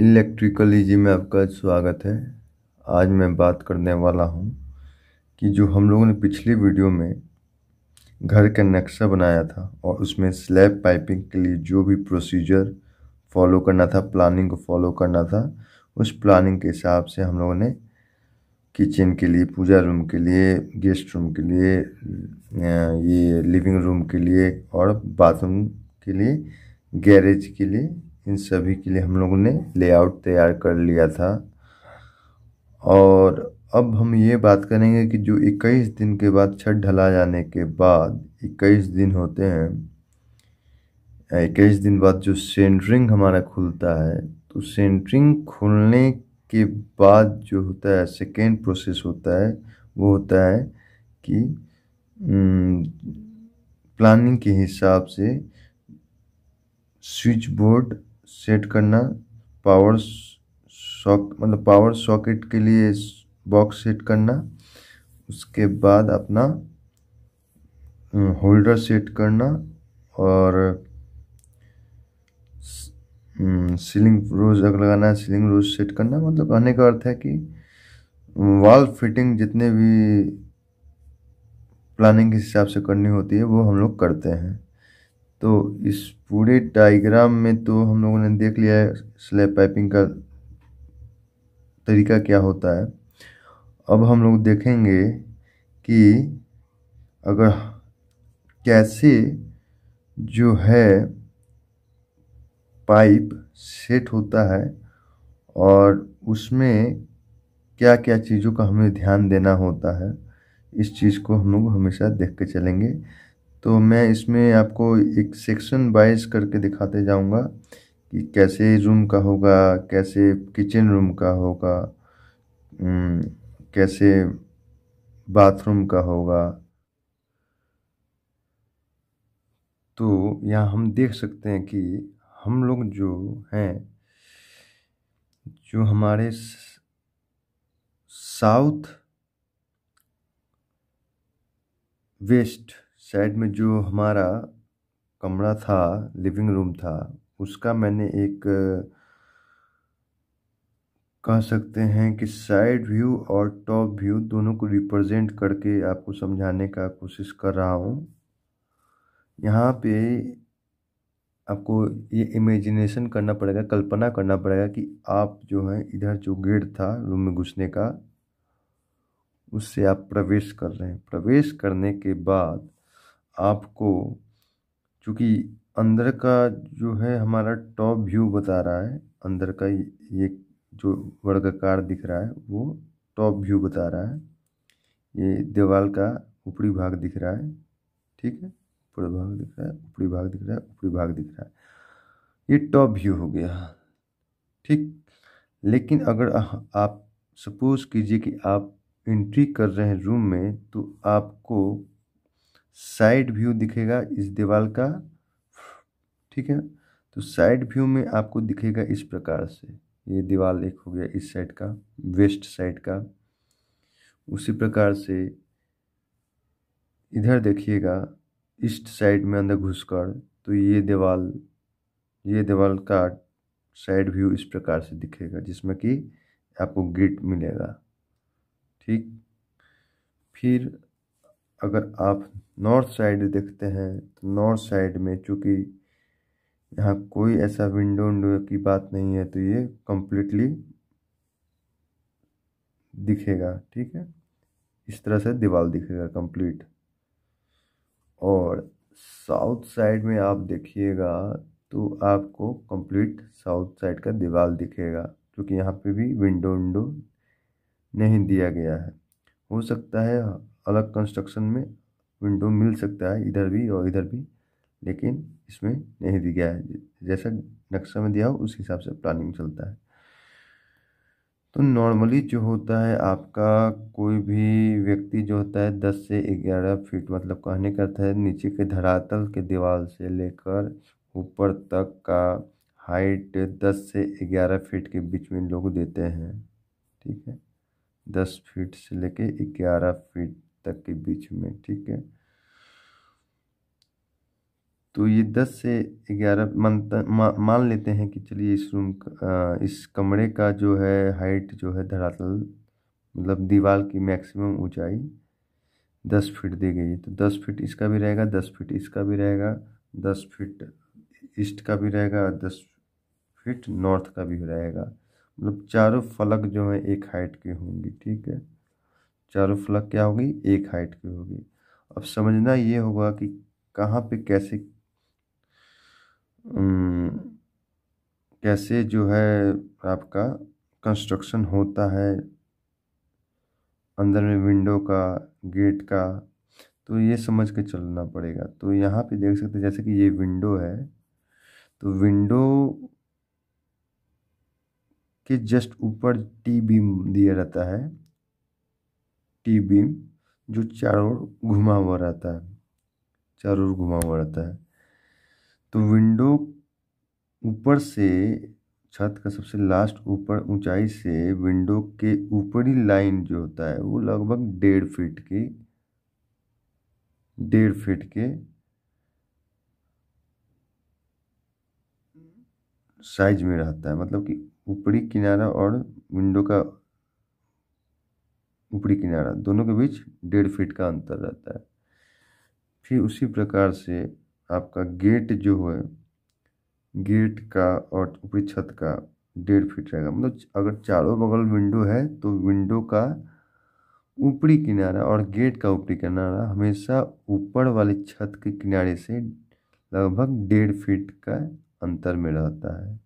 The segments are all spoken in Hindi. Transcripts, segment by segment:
इलेक्ट्रिकल जी में आपका स्वागत है आज मैं बात करने वाला हूँ कि जो हम लोगों ने पिछली वीडियो में घर का नक्शा बनाया था और उसमें स्लैब पाइपिंग के लिए जो भी प्रोसीजर फॉलो करना था प्लानिंग को फॉलो करना था उस प्लानिंग के हिसाब से हम लोगों ने किचन के लिए पूजा रूम के लिए गेस्ट रूम के लिए ये लिविंग रूम के लिए और बाथरूम के लिए गैरेज के लिए इन सभी के लिए हम लोगों ने लेआउट तैयार कर लिया था और अब हम ये बात करेंगे कि जो 21 दिन के बाद छत ढला जाने के बाद 21 दिन होते हैं 21 दिन बाद जो सेंटरिंग हमारा खुलता है तो सेंटरिंग खुलने के बाद जो होता है सेकेंड प्रोसेस होता है वो होता है कि प्लानिंग के हिसाब से स्विच बोर्ड सेट करना पावर सॉक मतलब पावर सॉकेट के लिए बॉक्स सेट करना उसके बाद अपना होल्डर हम्म, सेट करना और सीलिंग हम्म, रोज लगाना है सीलिंग रोज सेट करना मतलब कहने का अर्थ है कि वाल हम्म, फिटिंग जितने भी प्लानिंग के हिसाब से करनी होती है वो हम लोग करते हैं तो इस पूरे डायग्राम में तो हम लोगों ने देख लिया है स्लैब पाइपिंग का तरीका क्या होता है अब हम लोग देखेंगे कि अगर कैसे जो है पाइप सेट होता है और उसमें क्या क्या चीज़ों का हमें ध्यान देना होता है इस चीज़ को हम लोग हमेशा देख के चलेंगे तो मैं इसमें आपको एक सेक्शन वाइज करके दिखाते जाऊंगा कि कैसे रूम का होगा कैसे किचन रूम का होगा हम्म, कैसे बाथरूम का होगा तो यहाँ हम देख सकते हैं कि हम लोग जो हैं जो हमारे साउथ वेस्ट साइड में जो हमारा कमरा था लिविंग रूम था उसका मैंने एक कह सकते हैं कि साइड व्यू और टॉप व्यू दोनों को रिप्रेजेंट करके आपको समझाने का कोशिश कर रहा हूँ यहाँ पे आपको ये इमेजिनेशन करना पड़ेगा कल्पना करना पड़ेगा कि आप जो है इधर जो गेट था रूम में घुसने का उससे आप प्रवेश कर रहे हैं प्रवेश करने के बाद आपको चूँकि अंदर का जो है हमारा टॉप व्यू बता रहा है अंदर का ये जो वर्गाकार दिख रहा है वो टॉप व्यू बता रहा है ये दीवार का ऊपरी भाग दिख रहा है ठीक है ऊपर भाग दिख रहा है ऊपरी भाग दिख रहा है ऊपरी भाग दिख रहा है ये टॉप व्यू हो गया ठीक लेकिन अगर आप सपोज़ कीजिए कि आप एंट्री कर रहे हैं रूम में तो आपको साइड व्यू दिखेगा इस दीवार का ठीक है तो साइड व्यू में आपको दिखेगा इस प्रकार से ये दीवार एक हो गया इस साइड का वेस्ट साइड का उसी प्रकार से इधर देखिएगा ईस्ट साइड में अंदर घुसकर तो ये दीवार ये दीवार का साइड व्यू इस प्रकार से दिखेगा जिसमें कि आपको गेट मिलेगा ठीक फिर अगर आप नॉर्थ साइड देखते हैं तो नॉर्थ साइड में चूँकि यहाँ कोई ऐसा विंडो विंडो की बात नहीं है तो ये कम्प्लीटली दिखेगा ठीक है इस तरह से दीवार दिखेगा कंप्लीट और साउथ साइड में आप देखिएगा तो आपको कंप्लीट साउथ साइड का दीवार दिखेगा क्योंकि यहाँ पे भी विंडो विंडो नहीं दिया गया है हो सकता है अलग कंस्ट्रक्शन में विंडो मिल सकता है इधर भी और इधर भी लेकिन इसमें नहीं दिया गया है जैसा नक्शा में दिया हो उस हिसाब से प्लानिंग चलता है तो नॉर्मली जो होता है आपका कोई भी व्यक्ति जो होता है दस से ग्यारह फीट मतलब कहने का अर्थ है नीचे के धरातल के दीवार से लेकर ऊपर तक का हाइट दस से ग्यारह फीट के बीच में लोग देते हैं ठीक है दस फीट से लेके ग्यारह फीट तक के बीच में ठीक है तो ये दस से ग्यारह मान मान लेते हैं कि चलिए इस रूम इस कमरे का जो है हाइट जो है धरातल मतलब दीवार की मैक्सिमम ऊंचाई दस फीट दी गई है तो दस फीट इसका भी रहेगा दस फीट इसका भी रहेगा दस फीट ईस्ट का भी रहेगा और दस फीट नॉर्थ का भी रहेगा मतलब चारों फलक जो है एक हाइट के होंगे ठीक है चारों फ्लग क्या होगी एक हाइट की होगी अब समझना ये होगा कि कहाँ पे कैसे कैसे जो है आपका कंस्ट्रक्शन होता है अंदर में विंडो का गेट का तो ये समझ के चलना पड़ेगा तो यहाँ पे देख सकते हैं जैसे कि ये विंडो है तो विंडो के जस्ट ऊपर टी बीम दिया जाता है टी बीम जो चारों ओर घुमा हुआ रहता है चारों ओर घुमा हुआ रहता है तो विंडो ऊपर से छत का सबसे लास्ट ऊपर ऊंचाई से विंडो के ऊपरी लाइन जो होता है वो लगभग डेढ़ फीट की डेढ़ फीट के साइज में रहता है मतलब कि ऊपरी किनारा और विंडो का ऊपरी किनारा दोनों के बीच डेढ़ फीट का अंतर रहता है फिर उसी प्रकार से आपका गेट जो है गेट का और ऊपरी छत का डेढ़ फीट रहेगा मतलब अगर चारों बगल विंडो है तो विंडो का ऊपरी किनारा और गेट का ऊपरी किनारा हमेशा ऊपर वाली छत के किनारे से लगभग डेढ़ फीट का अंतर में रहता है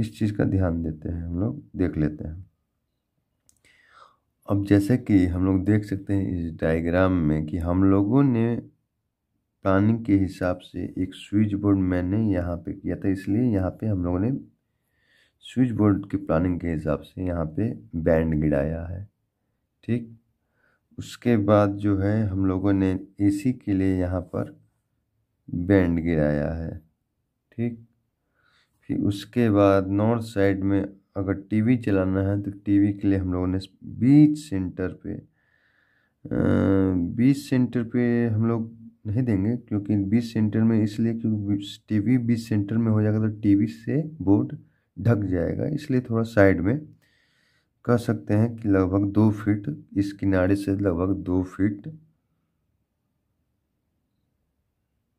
इस चीज़ का ध्यान देते हैं हम लोग देख लेते हैं अब जैसे कि हम लोग देख सकते हैं इस डायग्राम में कि हम लोगों ने प्लानिंग के हिसाब से एक स्विच बोर्ड मैंने यहाँ पे किया था इसलिए यहाँ पे हम लोगों ने स्विच बोर्ड की प्लानिंग के हिसाब से यहाँ पे बैंड गिराया है ठीक उसके बाद जो है हम लोगों ने एसी के लिए यहाँ पर बैंड गिराया है ठीक फिर उसके बाद नॉर्थ साइड में अगर टीवी चलाना है तो टीवी के लिए हम लोगों ने बीच सेंटर पे बीच सेंटर पे हम लोग नहीं देंगे क्योंकि बीच सेंटर में इसलिए क्योंकि टीवी बीच सेंटर में हो जाएगा तो टीवी से बोर्ड ढक जाएगा इसलिए थोड़ा साइड में कह सकते हैं कि लगभग दो फीट इस किनारे से लगभग दो फीट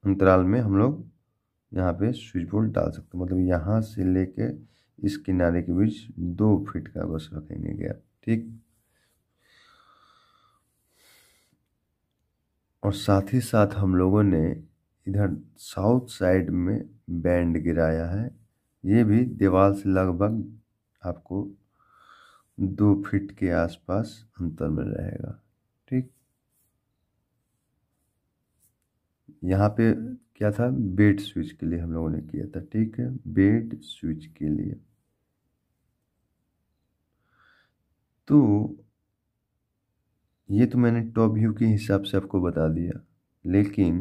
अंतराल में हम लोग यहाँ पे स्विच बोर्ड डाल सकते हैं मतलब यहाँ से लेके इस किनारे के बीच दो फीट का बस रखेंगे गैप ठीक और साथ ही साथ हम लोगों ने इधर साउथ साइड में बैंड गिराया है ये भी दीवार से लगभग आपको दो फीट के आसपास अंतर में रहेगा ठीक यहाँ पे क्या था बेड स्विच के लिए हम लोगों ने किया था ठीक है बेड स्विच के लिए तो ये तो मैंने टॉप व्यू के हिसाब से आपको बता दिया लेकिन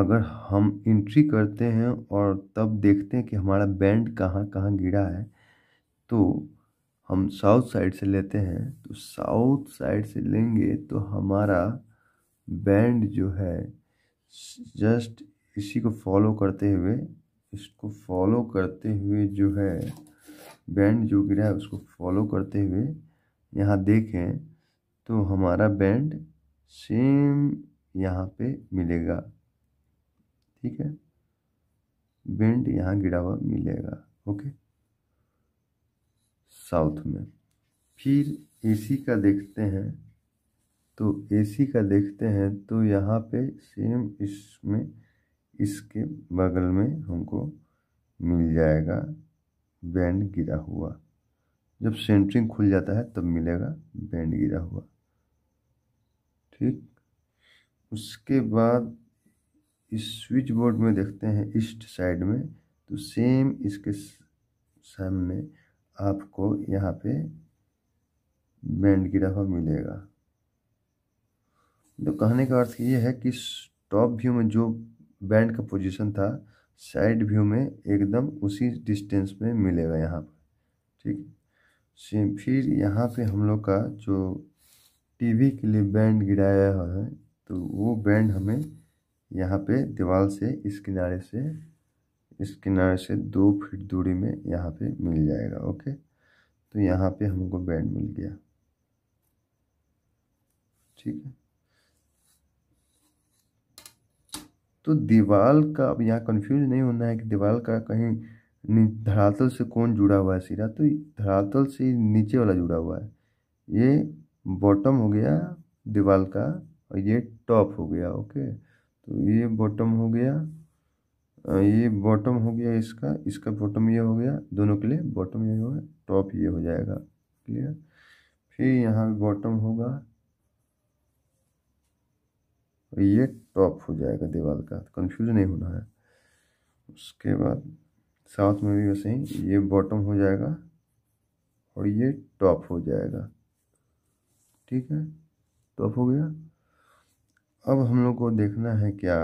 अगर हम इंट्री करते हैं और तब देखते हैं कि हमारा बैंड कहाँ कहाँ गिरा है तो हम साउथ साइड से लेते हैं तो साउथ साइड से लेंगे तो हमारा बैंड जो है जस्ट इसी को फॉलो करते हुए इसको फॉलो करते हुए जो है बैंड जो गिरा है उसको फॉलो करते हुए यहाँ देखें तो हमारा बैंड सेम यहाँ पे मिलेगा ठीक है बैंड यहाँ गिरा हुआ मिलेगा ओके साउथ में फिर एसी का देखते हैं तो एसी का देखते हैं तो यहाँ पे सेम इसमें इसके बगल में हमको मिल जाएगा बैंड गिरा हुआ जब सेंटरिंग खुल जाता है तब मिलेगा बैंड गिरा हुआ ठीक उसके बाद इस स्विच बोर्ड में देखते हैं ईस्ट साइड में तो सेम इसके सामने आपको यहाँ पे बैंड गिरा हुआ मिलेगा तो कहने का अर्थ ये है कि टॉप व्यू में जो बैंड का पोजीशन था साइड व्यू में एकदम उसी डिस्टेंस में मिलेगा यहाँ पर ठीक सेम फिर यहाँ पे हम लोग का जो टीवी के लिए बैंड गिराया हुआ है तो वो बैंड हमें यहाँ पे दीवार से इस किनारे से इस किनारे से दो फीट दूरी में यहाँ पे मिल जाएगा ओके तो यहाँ पे हमको बैंड मिल गया ठीक है तो दीवार का अब यहाँ कन्फ्यूज नहीं होना है कि दीवार का कहीं धरातल से कौन जुड़ा हुआ है सिरा तो धरातल से नीचे वाला जुड़ा हुआ है ये बॉटम हो गया दीवाल का और ये टॉप हो गया ओके तो ये बॉटम हो गया ये बॉटम हो गया इसका इसका बॉटम ये हो गया दोनों के लिए बॉटम ये हो गया टॉप ये हो जाएगा क्लियर फिर यहाँ बॉटम होगा ये टॉप हो जाएगा दीवार का कंफ्यूज तो नहीं होना है उसके बाद साथ में भी वैसे ही ये बॉटम हो जाएगा और ये टॉप हो जाएगा ठीक है टॉप हो गया अब हम लोग को देखना है क्या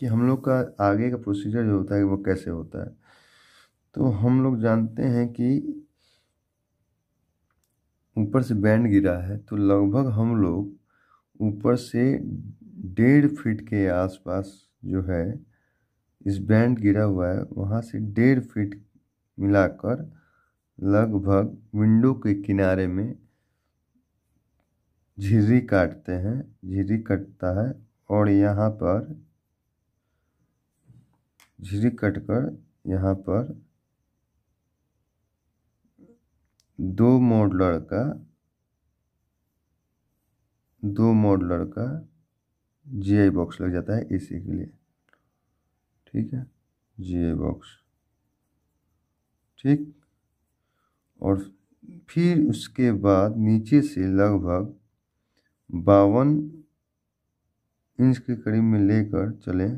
कि हम लोग का आगे का प्रोसीजर जो होता है वो कैसे होता है तो हम लोग जानते हैं कि ऊपर से बैंड गिरा है तो लगभग हम लोग ऊपर से डेढ़ फीट के आसपास जो है इस बैंड गिरा हुआ है वहाँ से डेढ़ फीट मिलाकर लगभग विंडो के किनारे में झिरी काटते हैं झिरी कटता है और यहाँ पर झिरी कट कर यहाँ पर दो मॉडलर का दो मॉडलर का जीआई बॉक्स लग जाता है एसी के लिए ठीक है जीआई बॉक्स ठीक और फिर उसके बाद नीचे से लगभग बावन इंच के करीब में लेकर चले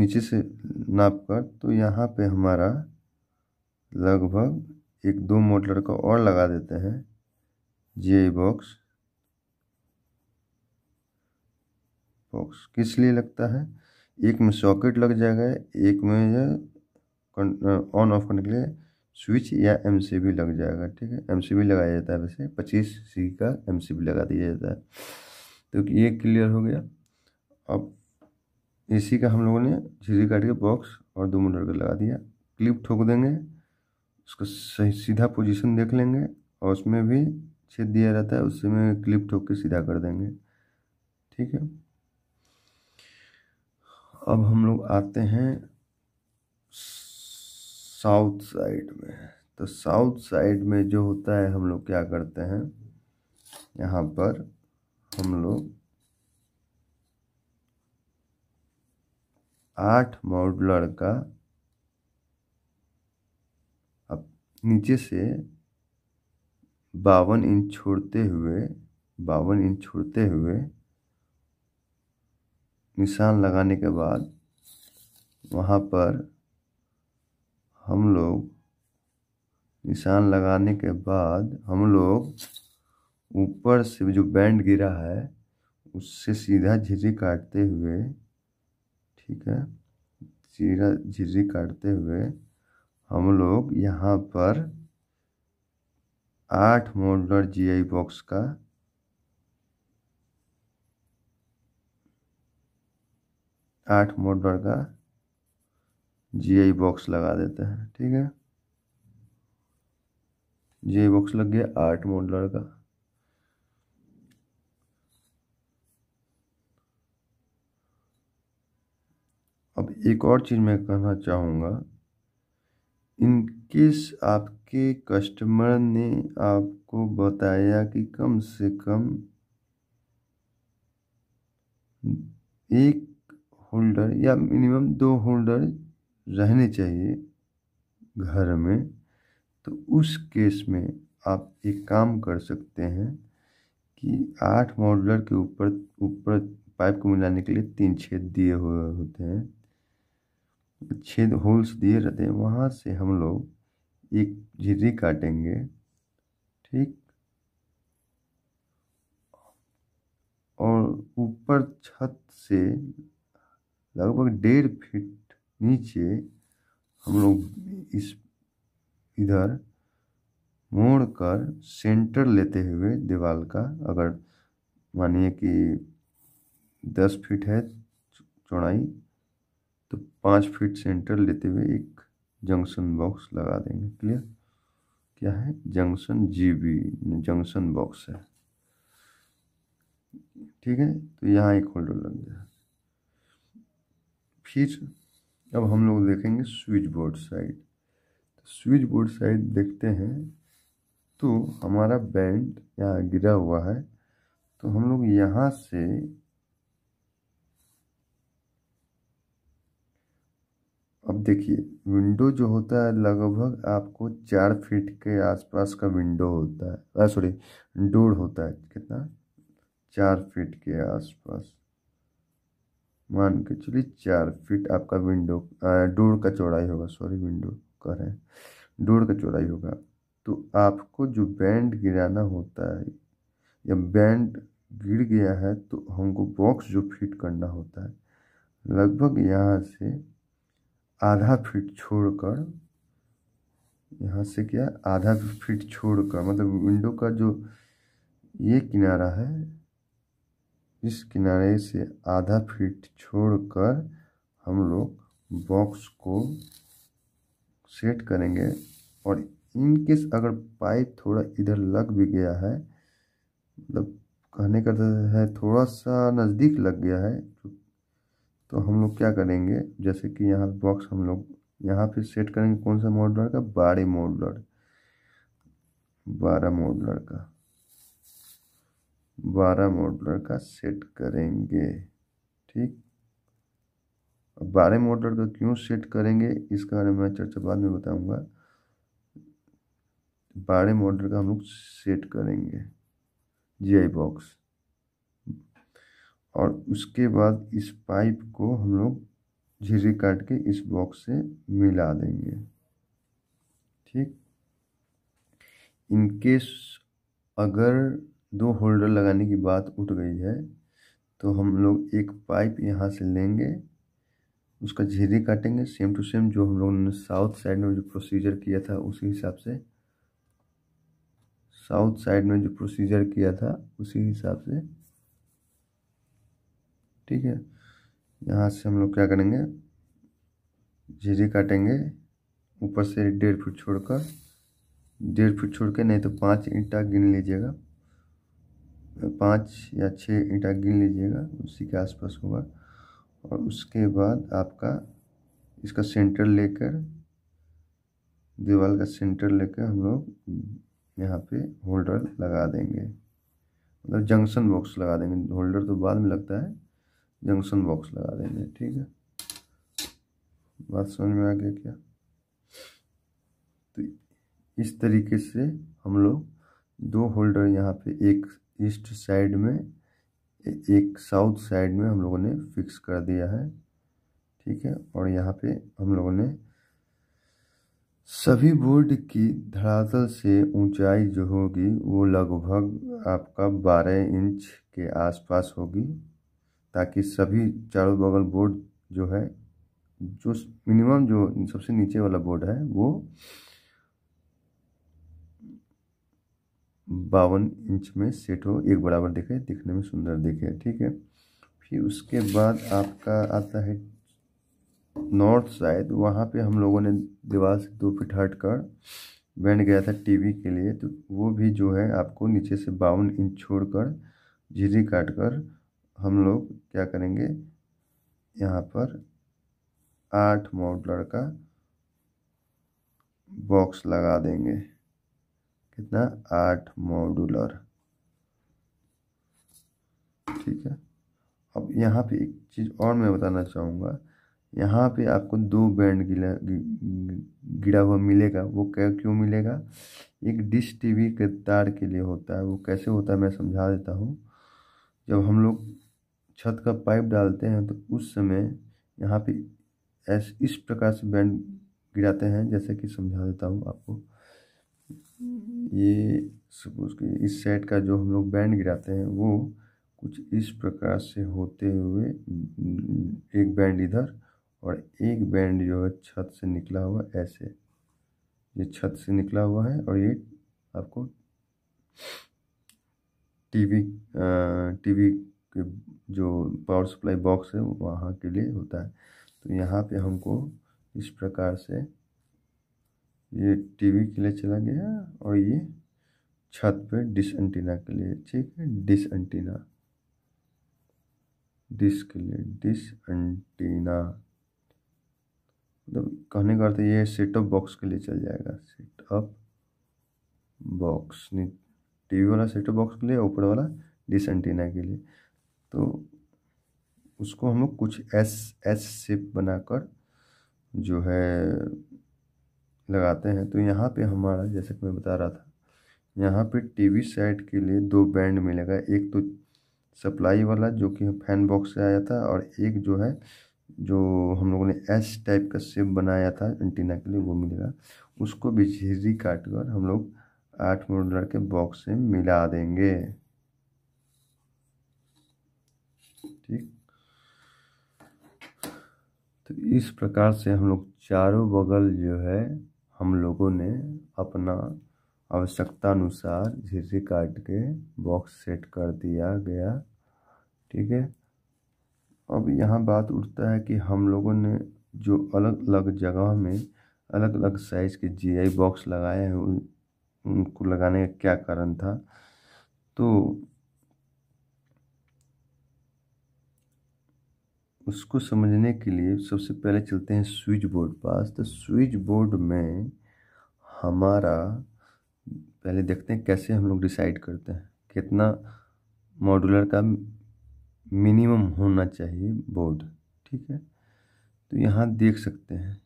नीचे से नाप कर तो यहाँ पे हमारा लगभग एक दो मोटलर का और लगा देते हैं जे बॉक्स बॉक्स किस लिए लगता है एक में सॉकेट लग जाएगा एक में ऑन ऑफ करने के लिए स्विच या एम लग जाएगा ठीक है एम लगाया जाता है वैसे पच्चीस सी का एम लगा दिया जाता है तो ये क्लियर हो गया अब इसी का हम लोगों ने झीरी काट के बॉक्स और दो मोटर का लगा दिया क्लिप ठोक देंगे उसका सही सीधा पोजीशन देख लेंगे और उसमें भी छेद दिया जाता है उसमें क्लिप ठोक के सीधा कर देंगे ठीक है अब हम लोग आते हैं साउथ साइड में तो साउथ साइड में जो होता है हम लोग क्या करते हैं यहाँ पर हम लोग आठ मॉडलर का अब नीचे से बावन इंच छोड़ते हुए बावन इंच छोड़ते हुए निशान लगाने के बाद वहाँ पर हम लोग निशान लगाने के बाद हम लोग ऊपर से जो बैंड गिरा है उससे सीधा झिझी काटते हुए ठीक है सीधा झिझी काटते हुए हम लोग यहाँ पर आठ मोडलर जीआई बॉक्स का आठ मोटर का जीआई बॉक्स लगा देते हैं ठीक है जीआई बॉक्स लग गया आठ मोडलर का अब एक और चीज़ मैं कहना चाहूँगा इनकेस आपके कस्टमर ने आपको बताया कि कम से कम एक होल्डर या मिनिमम दो होल्डर रहने चाहिए घर में तो उस केस में आप एक काम कर सकते हैं कि आठ मॉडलर के ऊपर ऊपर पाइप को मिलाने के लिए तीन छेद दिए हुए होते हैं छेद होल्स दिए रहते हैं वहाँ से हम लोग एक झिरी काटेंगे ठीक और ऊपर छत से लगभग डेढ़ फीट नीचे हम लोग इस इधर मोड़ कर सेंटर लेते हुए दीवार का अगर मानिए कि दस फीट है चौड़ाई तो पाँच फीट सेंटर लेते हुए एक जंक्शन बॉक्स लगा देंगे क्लियर क्या है junction G B junction box है ठीक है तो यहाँ एक होल्डर लग गया फिर अब हम लोग देखेंगे स्विच बोर्ड साइड तो स्विच बोर्ड साइड देखते हैं तो हमारा बैंड यहाँ गिरा हुआ है तो हम लोग यहाँ से अब देखिए विंडो जो होता है लगभग आपको चार फीट के आसपास का विंडो होता है सॉरी डोर होता है कितना चार फीट के आसपास मान के चलिए चार फीट आपका विंडो डोर का चौड़ाई होगा सॉरी विंडो का है डोर का चौड़ाई होगा तो आपको जो बैंड गिराना होता है या बैंड गिर गया है तो हमको बॉक्स जो फिट करना होता है लगभग यहाँ से आधा फीट छोड़कर यहाँ से क्या आधा फीट छोड़कर मतलब विंडो का जो ये किनारा है इस किनारे से आधा फीट छोड़कर हम लोग बॉक्स को सेट करेंगे और इनकेस अगर पाइप थोड़ा इधर लग भी गया है मतलब कहने का है थोड़ा सा नज़दीक लग गया है तो हम लोग क्या करेंगे जैसे कि यहाँ बॉक्स हम लोग यहाँ फिर सेट करेंगे कौन सा मॉडलर का बारह मॉडलर बारह मॉडलर का बारह मॉडलर का सेट करेंगे ठीक बारह मॉडलर का क्यों सेट करेंगे इसके बारे में चर्चा बाद में बताऊंगा बारह मॉडलर का हम लोग सेट करेंगे जी आई बॉक्स और उसके बाद इस पाइप को हम लोग झिरी काट के इस बॉक्स से मिला देंगे ठीक इनकेस अगर दो होल्डर लगाने की बात उठ गई है तो हम लोग एक पाइप यहाँ से लेंगे उसका झेरी काटेंगे सेम टू सेम जो हम लोगों ने साउथ साइड में जो प्रोसीजर किया था उसी हिसाब से साउथ साइड में जो प्रोसीजर किया था उसी हिसाब से ठीक है यहाँ से हम लोग क्या करेंगे झेरी काटेंगे ऊपर से डेढ़ फुट छोड़कर डेढ़ फुट छोड़ के नहीं तो पाँच इंटा गिन लीजिएगा पाँच या छः ईंटा गिन लीजिएगा उसी के आसपास होगा और उसके बाद आपका इसका सेंटर लेकर दीवार का सेंटर लेकर हम लोग यहाँ पे होल्डर लगा देंगे मतलब जंक्शन बॉक्स लगा देंगे होल्डर तो बाद में लगता है जंक्शन बॉक्स लगा देंगे ठीक है बात समझ में आ गया क्या तो इस तरीके से हम लोग दो होल्डर यहाँ पे एक ईस्ट साइड में एक साउथ साइड में हम लोगों ने फिक्स कर दिया है ठीक है और यहाँ पे हम लोगों ने सभी बोर्ड की धरातल से ऊंचाई जो होगी वो लगभग आपका 12 इंच के आसपास होगी ताकि सभी चारों बगल बोर्ड जो है जो मिनिमम जो सबसे नीचे वाला बोर्ड है वो बावन इंच में सेट हो एक बराबर दिखे दिखने में सुंदर दिखे ठीक है फिर उसके बाद आपका आता है नॉर्थ साइड वहाँ पे हम लोगों ने दीवार से दो फिट हट कर बैंड गया था टीवी के लिए तो वो भी जो है आपको नीचे से बावन इंच छोड़ कर झिरी काट कर हम लोग क्या करेंगे यहाँ पर आठ मॉडलर का बॉक्स लगा देंगे कितना आठ मॉडुलर ठीक है अब यहाँ पे एक चीज़ और मैं बताना चाहूँगा यहाँ पे आपको दो बैंड गिला गिरा हुआ मिलेगा वो क्या क्यों मिलेगा एक डिश टीवी के तार के लिए होता है वो कैसे होता है मैं समझा देता हूँ जब हम लोग छत का पाइप डालते हैं तो उस समय यहाँ पे ऐसे इस प्रकार से बैंड गिराते हैं जैसे कि समझा देता हूँ आपको हम्म। ये सपोज कि इस सेट का जो हम लोग बैंड गिराते हैं वो कुछ इस प्रकार से होते हुए हम्म, एक बैंड इधर और एक बैंड जो है छत से निकला हुआ ऐसे ये छत से निकला हुआ है और ये आपको टीवी टीवी के जो पावर सप्लाई बॉक्स है वहाँ के लिए होता है तो यहाँ पे हमको इस प्रकार से ये टीवी के लिए चला गया और ये छत पे डिस एंटीना के लिए ठीक है डिश एंटीना डिस के लिए डिस एंटीना मतलब कहने का अर्थ ये सेटअप बॉक्स के लिए चल जाएगा सेटअप बॉक्स नहीं टीवी वाला सेटअप बॉक्स के लिए ऊपर वाला डिस एंटीना के लिए तो उसको हम लोग कुछ एस एस शेप बनाकर जो है लगाते हैं तो यहाँ पे हमारा जैसे कि मैं बता रहा था यहाँ पे टीवी सेट के लिए दो बैंड मिलेगा एक तो सप्लाई वाला जो कि फैन बॉक्स से आया था और एक जो है जो हम लोगों ने एस टाइप का सेप बनाया था एंटीना के लिए वो मिलेगा उसको भी झिझी काट कर हम लोग आठ मोडलर के बॉक्स से मिला देंगे ठीक तो इस प्रकार से हम लोग चारों बगल जो है हम लोगों ने अपना आवश्यकतानुसार झिर्री काट के बॉक्स सेट कर दिया गया ठीक है अब यहाँ बात उठता है कि हम लोगों ने जो अलग अलग जगह में अलग अलग साइज़ के जीआई बॉक्स लगाए हैं उनको लगाने का क्या कारण था तो उसको समझने के लिए सबसे पहले चलते हैं स्विच बोर्ड पास तो स्विच बोर्ड में हमारा पहले देखते हैं कैसे हम लोग डिसाइड करते हैं कितना मॉडुलर का मिनिमम होना चाहिए बोर्ड ठीक है तो यहाँ देख सकते हैं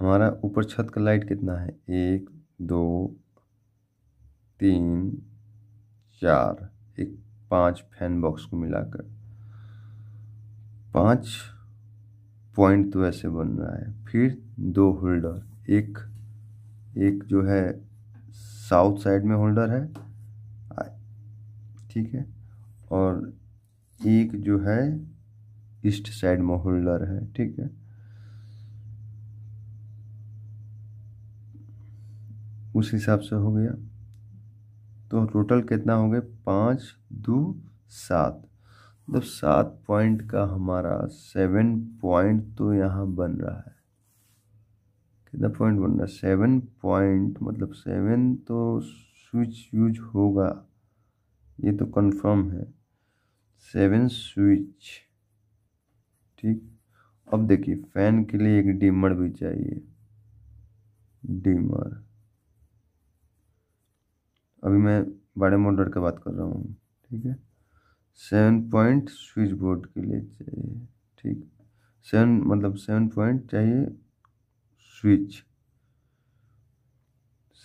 हमारा ऊपर छत का लाइट कितना है एक दो तीन चार एक पांच फैन बॉक्स को मिलाकर पाँच पॉइंट तो ऐसे बन रहा है फिर दो होल्डर एक एक जो है साउथ साइड में होल्डर है ठीक है और एक जो है ईस्ट साइड में होल्डर है ठीक है उस हिसाब से हो गया तो टोटल कितना हो गया पाँच दो सात मतलब सात पॉइंट का हमारा सेवन पॉइंट तो यहाँ बन रहा है कितना पॉइंट बन रहा है सेवन पॉइंट मतलब सेवन तो स्विच यूज होगा ये तो कंफर्म है सेवन स्विच ठीक अब देखिए फैन के लिए एक डिमर भी चाहिए डिमर अभी मैं बड़े मोटर की बात कर रहा हूँ ठीक है सेवन पॉइंट स्विच बोर्ड के लिए चाहिए ठीक सेवन मतलब सेवन पॉइंट चाहिए स्विच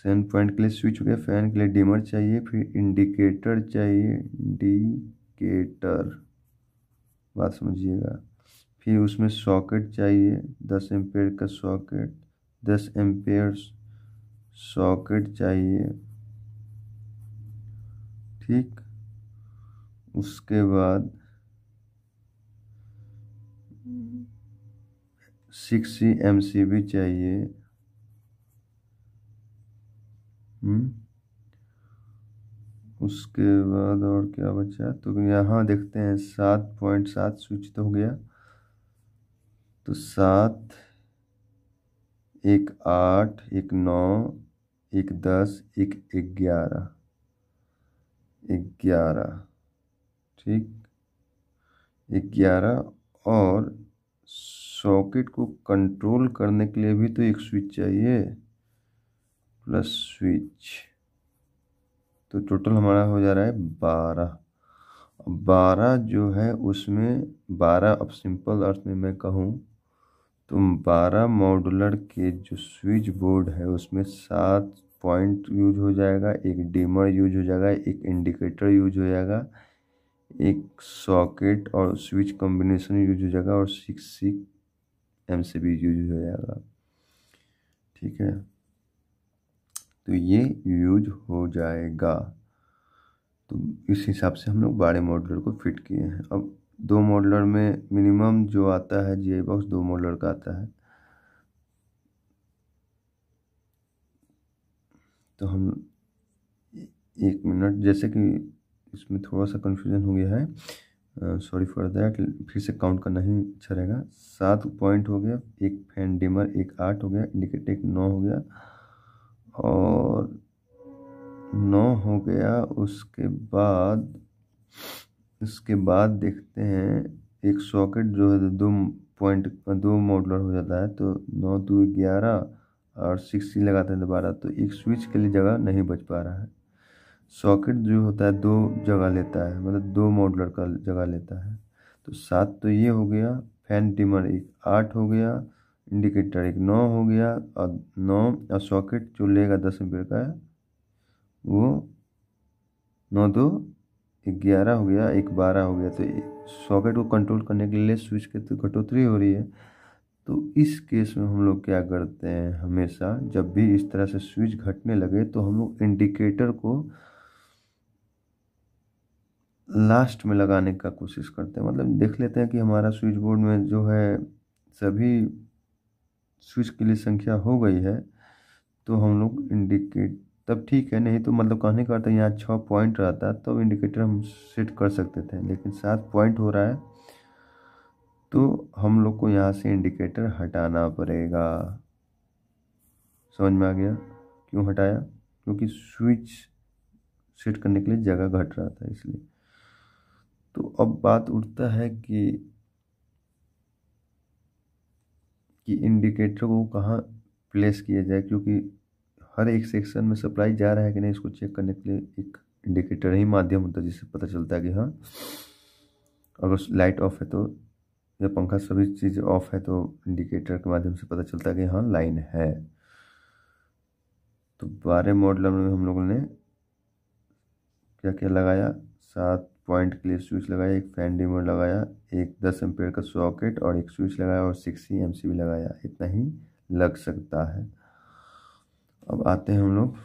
सेवन पॉइंट के लिए स्विच हो गया फैन के लिए डिमर चाहिए फिर इंडिकेटर चाहिए इंडिकेटर बात समझिएगा फिर उसमें सॉकेट चाहिए दस एम्पेयर का सॉकेट दस एम्पेयर सॉकेट चाहिए ठीक उसके बाद सिक्स एम सी भी चाहिए हम्म। उसके बाद और क्या बचा तो यहाँ देखते हैं सात पॉइंट सात स्विच तो हो गया तो सात एक आठ एक नौ एक दस एक ग्यारह ग्यारह ठीक ग्यारह और सॉकेट को कंट्रोल करने के लिए भी तो एक स्विच चाहिए प्लस स्विच तो टोटल हमारा हो जा रहा है बारह बारह जो है उसमें बारह अब सिंपल अर्थ में मैं कहूँ तो बारह मॉडुलर के जो स्विच बोर्ड है उसमें सात पॉइंट यूज हो जाएगा एक डिमर यूज हो जाएगा एक इंडिकेटर यूज हो जाएगा एक सॉकेट और स्विच कॉम्बिनेशन यूज हो जाएगा और सिक्स सिक्स एम से भी यूज हो जाएगा ठीक है तो ये यूज हो जाएगा तो इस हिसाब से हम लोग बारह मॉडलर को फिट किए हैं अब दो मॉडलर में मिनिमम जो आता है जी बॉक्स दो मॉडलर का आता है तो हम एक मिनट जैसे कि इसमें थोड़ा सा कन्फ्यूज़न हो गया है सॉरी फॉर दैट फिर से काउंट करना ही अच्छा रहेगा सात पॉइंट हो गया एक फैन डिमर एक आठ हो गया इंडिकेटर एक नौ हो गया और नौ हो गया उसके बाद इसके बाद देखते हैं एक सॉकेट जो है दो पॉइंट दो मॉडलर हो जाता है तो नौ दो ग्यारह और सिक्स लगाते हैं दोबारा तो एक स्विच के लिए जगह नहीं बच पा रहा है सॉकेट जो होता है दो जगह लेता है मतलब दो मॉडलर का जगह लेता है तो सात तो ये हो गया फैन टिमर एक आठ हो गया इंडिकेटर एक नौ हो गया और नौ और सॉकेट जो लेगा दस एम्पेयर का वो नौ दो ग्यारह हो गया एक बारह हो गया तो सॉकेट को कंट्रोल करने के लिए स्विच की तो कटौती हो रही है तो इस केस में हम लोग क्या करते हैं हमेशा जब भी इस तरह से स्विच घटने लगे तो हम लोग इंडिकेटर को लास्ट में लगाने का कोशिश करते हैं मतलब देख लेते हैं कि हमारा स्विच बोर्ड में जो है सभी स्विच के लिए संख्या हो गई है तो हम लोग इंडिकेट तब ठीक है नहीं तो मतलब कहने का अर्थ यहाँ छः पॉइंट रहता तब तो इंडिकेटर हम सेट कर सकते थे लेकिन सात पॉइंट हो रहा है तो हम लोग को यहाँ से इंडिकेटर हटाना पड़ेगा समझ में आ गया क्यों हटाया क्योंकि स्विच सेट करने के लिए जगह घट रहा था इसलिए तो अब बात उठता है कि कि इंडिकेटर को कहाँ प्लेस किया जाए क्योंकि हर एक सेक्शन में सप्लाई जा रहा है कि नहीं इसको चेक करने के लिए एक इंडिकेटर ही माध्यम होता है जिससे पता चलता है कि हाँ अगर लाइट ऑफ है तो या पंखा सभी चीज़ ऑफ है तो इंडिकेटर के माध्यम से पता चलता है कि हाँ लाइन है तो बारह मॉडल में हम लोगों ने क्या क्या लगाया सात पॉइंट के लिए स्विच लगाया एक फैन रिमोट लगाया एक दस एम्पेयर का सॉकेट और एक स्विच लगाया और सिक्स ही एम लगाया इतना ही लग सकता है अब आते हैं हम लोग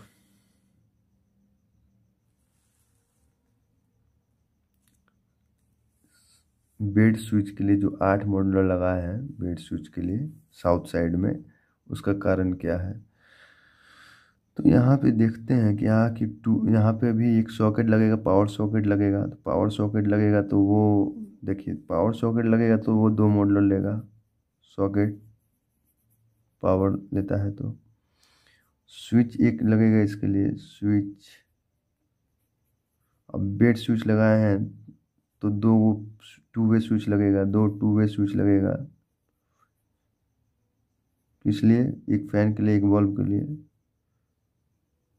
बेड स्विच के लिए जो आठ मॉडल लगाए हैं बेड स्विच के लिए साउथ साइड में उसका कारण क्या है तो यहाँ पे देखते हैं कि यहाँ की टू यहाँ पे अभी एक सॉकेट लगेगा पावर सॉकेट लगेगा तो पावर सॉकेट लगेगा तो वो देखिए पावर सॉकेट लगेगा तो वो दो मॉडल लेगा सॉकेट पावर लेता है तो स्विच एक लगेगा इसके लिए स्विच अब बेड स्विच लगाए हैं तो दो वो टू वे स्विच लगेगा दो टू वे स्विच लगेगा इसलिए एक फैन के लिए एक बल्ब के लिए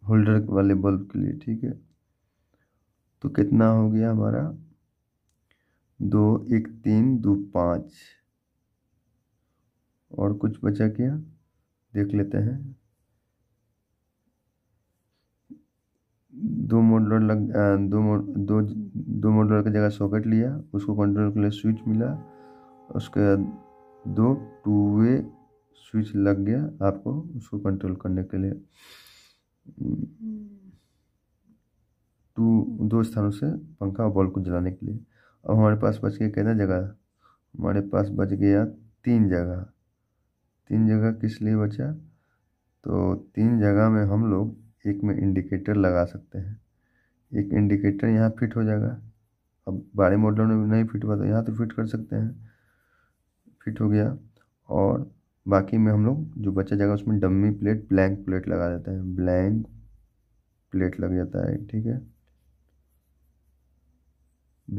होल्डर वाले बल्ब के लिए ठीक है तो कितना हो गया हमारा दो एक तीन दो पाँच और कुछ बचा क्या देख लेते हैं दो मोडलर लग दो मोड दो दो मोडलर की जगह सॉकेट लिया उसको कंट्रोल के लिए स्विच मिला उसके बाद दो टू वे स्विच लग गया आपको उसको कंट्रोल करने के लिए टू दो स्थानों से पंखा और बॉल को जलाने के लिए अब हमारे पास बच गया कितना जगह हमारे पास बच गया तीन जगह तीन जगह किस लिए बचा तो तीन जगह में हम लोग एक में इंडिकेटर लगा सकते हैं एक इंडिकेटर यहाँ फिट हो जाएगा अब बड़े मॉडलों में नहीं फिट हुआ तो यहाँ तो फिट कर सकते हैं फिट हो गया और बाकी में हम लोग जो बचा जाएगा उसमें डमी प्लेट ब्लैंक प्लेट लगा देते हैं ब्लैंक प्लेट लग जाता है ठीक है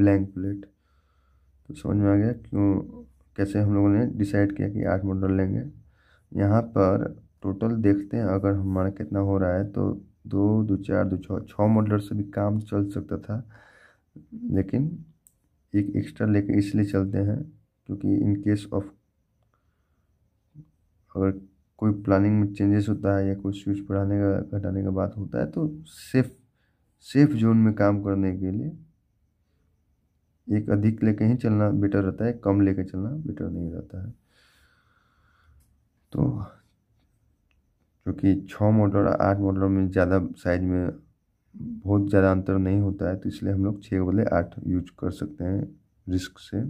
ब्लैंक प्लेट तो समझ में आ गया क्यों कैसे हम लोगों ने डिसाइड किया कि आठ मॉडल लेंगे यहाँ पर टोटल देखते हैं अगर हमारा कितना हो रहा है तो दो दो चार दो छः छः मॉडलर से भी काम चल सकता था लेकिन एक एक्स्ट्रा लेके इसलिए चलते हैं क्योंकि इन केस ऑफ अगर कोई प्लानिंग में चेंजेस होता है या कोई स्विच बढ़ाने का घटाने का बात होता है तो सेफ सेफ जोन में काम करने के लिए एक अधिक लेके ही चलना बेटर रहता है कम लेके चलना बेटर नहीं रहता है तो क्योंकि छः मोटर आठ मोटर में ज़्यादा साइज में बहुत ज़्यादा अंतर नहीं होता है तो इसलिए हम लोग छः बदले आठ यूज कर सकते हैं रिस्क से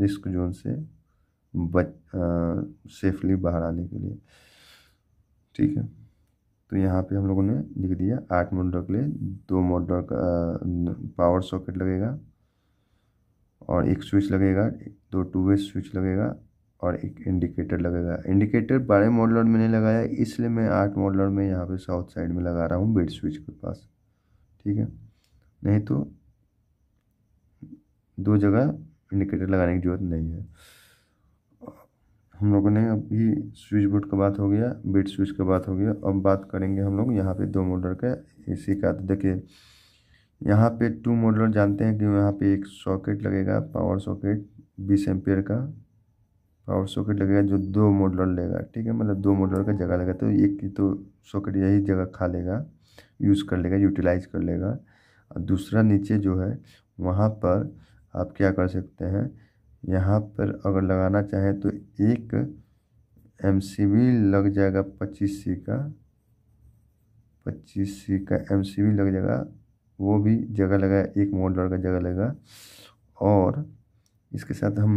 रिस्क जोन से बच सेफली बाहर आने के लिए ठीक है तो यहाँ पे हम लोगों ने लिख दिया आठ मोटर के लिए दो मोटर का पावर सॉकेट लगेगा और एक स्विच लगेगा दो टू वे स्विच लगेगा और एक इंडिकेटर लगेगा इंडिकेटर बारह मॉडलर में नहीं लगाया इसलिए मैं आठ मॉडलर में यहाँ पे साउथ साइड में लगा रहा हूँ बेड स्विच के पास ठीक है नहीं तो दो जगह इंडिकेटर लगाने की जरूरत नहीं है हम लोगों ने अभी स्विच बोर्ड का बात हो गया बिट स्विच का बात हो गया अब बात करेंगे हम लोग यहाँ पे दो मॉडल का इसी का तो देखिए यहाँ पे टू मॉडलर जानते हैं कि यहाँ पे एक सॉकेट लगेगा पावर सॉकेट बीस एम्पियर का पावर सॉकेट लगेगा जो दो मॉडलर लेगा ठीक है मतलब दो मॉडल का जगह लगा तो एक तो सॉकेट यही जगह खा लेगा यूज़ कर लेगा यूटिलाइज कर लेगा और दूसरा नीचे जो है वहाँ पर आप क्या कर सकते हैं यहाँ पर अगर लगाना चाहें तो एक एम लग जाएगा पच्चीस सी का पच्चीस सी का एम लग जाएगा वो भी जगह लगाया एक मोटर का जगह लगा और इसके साथ हम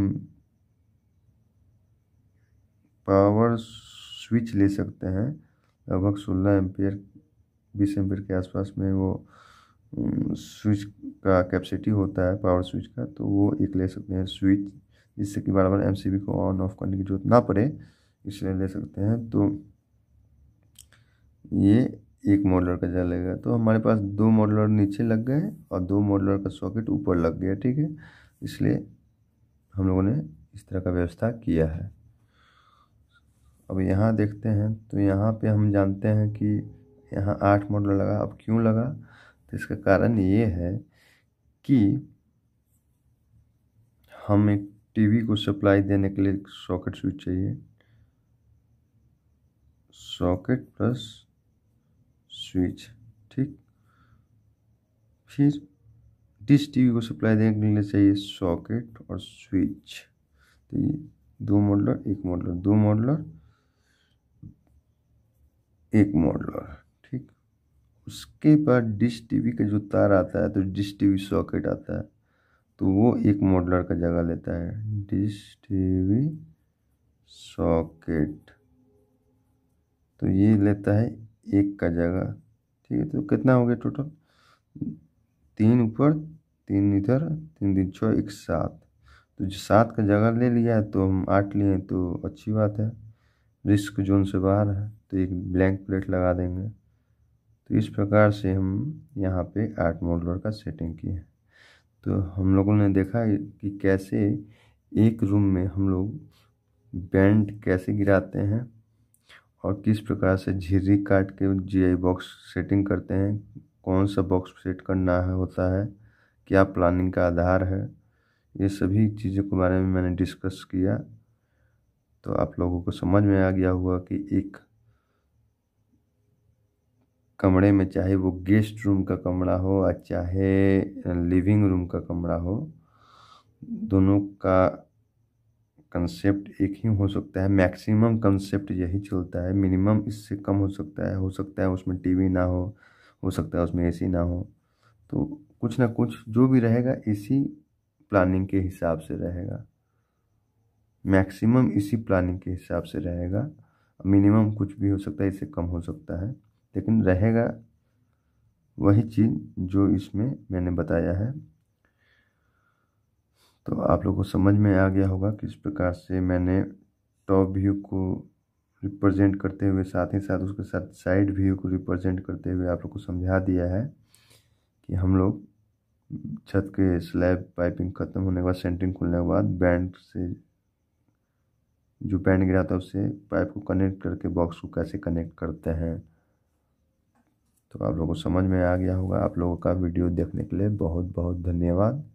पावर स्विच ले सकते हैं लगभग सोलह एम्पियर बीस एम्पियर के आसपास में वो स्विच का कैपेसिटी होता है पावर स्विच का तो वो एक ले सकते हैं स्विच जिससे कि बार बार एम को ऑन ऑफ करने की जरूरत ना पड़े इसलिए ले सकते हैं तो ये एक मॉडलर का जलेगा तो हमारे पास दो मॉडलर नीचे लग गए और दो मॉडलर का सॉकेट ऊपर लग गया ठीक है इसलिए हम लोगों ने इस तरह का व्यवस्था किया है अब यहाँ देखते हैं तो यहाँ पे हम जानते हैं कि यहाँ आठ मॉडलर लगा अब क्यों लगा तो इसका कारण ये है कि हमें टीवी को सप्लाई देने के लिए सॉकेट स्विच चाहिए सॉकेट प्लस स्विच ठीक फिर डिश टीवी को सप्लाई देने के लिए चाहिए सॉकेट और स्विच तो ये दो मॉडलर एक मॉडलर दो मॉडलर एक मॉडलर उसके बाद डिश टीवी का जो तार आता है तो डिश टीवी सॉकेट आता है तो वो एक मॉडलर का जगह लेता है डिश टीवी सॉकेट तो ये लेता है एक का जगह ठीक है तो कितना हो गया टोटल तीन ऊपर तीन इधर तीन दिन छः एक सात तो जो सात का जगह ले लिया है तो हम आठ लिए तो अच्छी बात है रिस्क जोन से बाहर है तो एक ब्लैंक प्लेट लगा देंगे तो इस प्रकार से हम यहाँ पे आर्ट मॉडलर का सेटिंग किए हैं तो हम लोगों ने देखा कि कैसे एक रूम में हम लोग बैंड कैसे गिराते हैं और किस प्रकार से झिरी काट के जीआई बॉक्स सेटिंग करते हैं कौन सा बॉक्स सेट करना है होता है क्या प्लानिंग का आधार है ये सभी चीज़ों के बारे में मैंने डिस्कस किया तो आप लोगों को समझ में आ गया होगा कि एक कमरे में चाहे वो गेस्ट रूम का कमरा हो या चाहे लिविंग रूम का कमरा हो दोनों का कंसेप्ट एक ही हो सकता है मैक्सिमम कंसेप्ट यही चलता है मिनिमम इससे कम हो सकता है हो सकता है उसमें टीवी ना हो हो सकता है उसमें एसी ना हो तो कुछ ना कुछ जो भी रहेगा इसी प्लानिंग के हिसाब से रहेगा मैक्सिमम इसी प्लानिंग के हिसाब से रहेगा मिनिमम कुछ भी हो सकता है इससे कम हो सकता है लेकिन रहेगा वही चीज़ जो इसमें मैंने बताया है तो आप लोगों को समझ में आ गया होगा किस प्रकार से मैंने टॉप व्यू को रिप्रेजेंट करते हुए साथ ही साथ उसके साथ साइड व्यू को रिप्रेजेंट करते हुए आप लोग को समझा दिया है कि हम लोग छत के स्लैब पाइपिंग ख़त्म होने के बाद सेंटरिंग खुलने के बाद बैंड से जो बैंड गिरा था उससे पाइप को कनेक्ट करके बॉक्स को कैसे कनेक्ट करते हैं तो आप लोगों को समझ में आ गया होगा आप लोगों का वीडियो देखने के लिए बहुत बहुत धन्यवाद